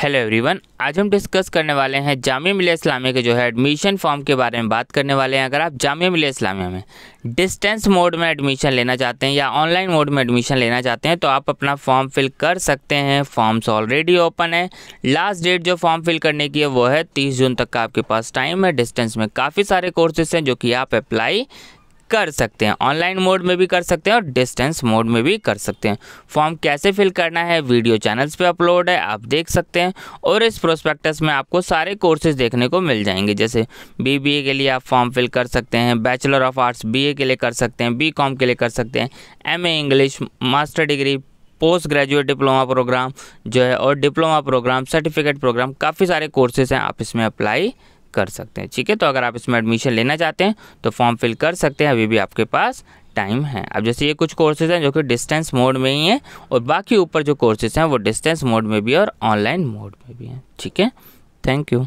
hello everyone आज हम discuss करने वाले हैं जामिया मिलिया इस्लामिया के जो है एडमिशन फॉर्म के बारे में बात करने वाले हैं अगर आप जामिया मिल इस्लामिया में डिस्टेंस मोड में एडमिशन लेना चाहते हैं या ऑनलाइन मोड में एडमिशन लेना चाहते हैं तो आप अपना फॉर्म फिल कर सकते हैं फॉर्म्स ऑलरेडी ओपन है लास्ट डेट जो फॉर्म फिल करने की है वो है तीस जून तक का आपके पास टाइम है डिस्टेंस में काफ़ी सारे कोर्सेस हैं जो कि आप अप्लाई कर सकते हैं ऑनलाइन मोड में भी कर सकते हैं और डिस्टेंस मोड में भी कर सकते हैं फॉर्म कैसे फिल करना है वीडियो चैनल्स पे अपलोड है आप देख सकते हैं और इस प्रोस्पेक्टस में आपको सारे कोर्सेज देखने को मिल जाएंगे जैसे बी के लिए आप फॉर्म फिल कर सकते हैं बैचलर ऑफ आर्ट्स बी के लिए कर सकते हैं बी के लिए कर सकते हैं M English master degree post graduate diploma programme जो है और डिप्लोमा प्रोग्राम सर्टिफिकेट प्रोग्राम काफ़ी सारे कोर्सेज हैं आप इसमें अप्लाई कर सकते हैं ठीक है तो अगर आप इसमें एडमिशन लेना चाहते हैं तो फॉर्म फिल कर सकते हैं अभी भी आपके पास टाइम है अब जैसे ये कुछ कोर्सेज हैं जो कि डिस्टेंस मोड में ही हैं और बाकी ऊपर जो कोर्सेज हैं वो डिस्टेंस मोड में भी और ऑनलाइन मोड में भी हैं ठीक है थैंक यू